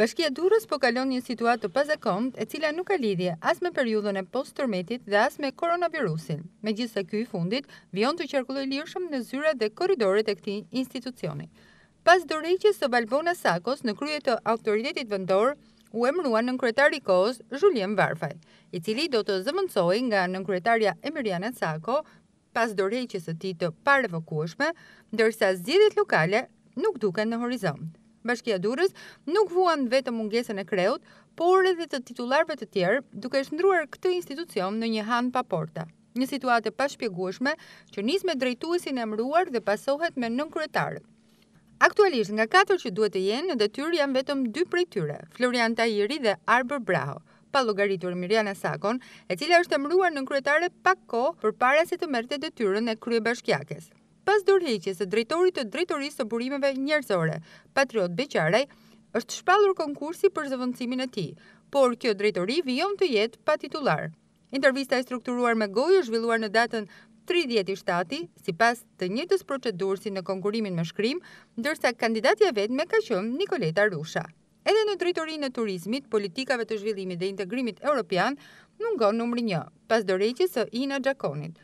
Bashkia Durrës po kalon një situatë të pazakont, e cila nuk ka lidhje as me periudhën e post-tërmetit dhe as me koronavirusin. Megjithëse ky i fundit vjen të qarkullojë lirshëm në zyrat dhe korridoret e këtij institucioni. Pas dorëqjes së Balbona Sakos në krye të autoritetit vendor, u emruan nën kryetari i kohës Julien Varfaj, i cili do të zëvendësohej nga nën kryetaria Emiriana Sako pas dorëqjes së tij të parevokueshme, ndërsa zgjedhjet lokale nuk duken në horizont. Bashkia Durrës nuk vuan vetëm mungesën e kreut, por edhe të titullarëve të tjerë, duke shndruar këtë institucion në një han pa porta. Një situatë pa shpjegueshme që nis me drejtuesin e mbruar dhe pasohet me nën kryetar. Aktualisht nga katër që duhet të jenë në detyrë janë vetëm dy prej tyre, Florian Tajiri dhe Arber Braho pa llogaritur Mirjana Sakon, e cila është emëruar në kryetare pak kohë përpara se të merrte detyrën e kryebashkiakes. Pas dërheqjes e drejtorit të drejtorisë të burimeve njerëzore, Patriot Beqaraj, është shpalur konkursi për zëvëndësimin e ti, por kjo drejtori vion të jetë pa titular. Intervista e strukturuar me gojë është villuar në datën 37, si pas të njëtës procedurësi në konkurimin me shkrim, dërsa kandidatja vetë me ka qëmë Nikoleta Rusha. Edhe në drejtorinë e turizmit, politikave të zhvillimit dhe integrimit europian, nungon numri një, pas dërheqjes e Ina Gjakonit,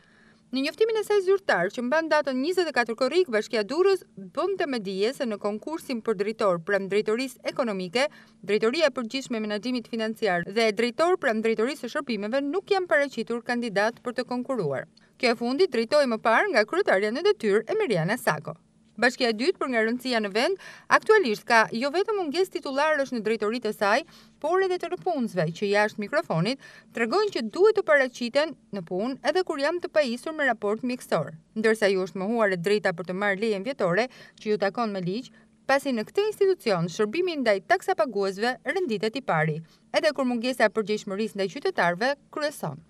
Në njëftimin e saj zyrtar që mban datën 24 korik, Bashkia Durrës bënte me dije se në konkursin për drejtor pranë drejtorisë ekonomike, drejtoria e përgjithshme e menaxhimit financiar dhe drejtor pranë drejtorisë së shërbimeve nuk janë paraqitur kandidat për të konkuruar. Kjo e fundi dritoj më parë nga kryetaria në detyrë Emiriana Sako. Bashkia e dytë për nga rëndësia në vend, aktualisht ka jo vetëm unges titularës në drejtorit e saj, por edhe të rëpunzve që jashtë mikrofonit, të regojnë që duhet të paraciten në pun edhe kur jam të pajisur me raport mikstor. Ndërsa ju është më huar e drejta për të marrë lejen vjetore që ju takon me liqë, pasi në këtë institucion shërbimin ndaj taksa paguazve rënditet i pari, edhe kur mungesa përgjishmëris ndaj qytetarve kryeson.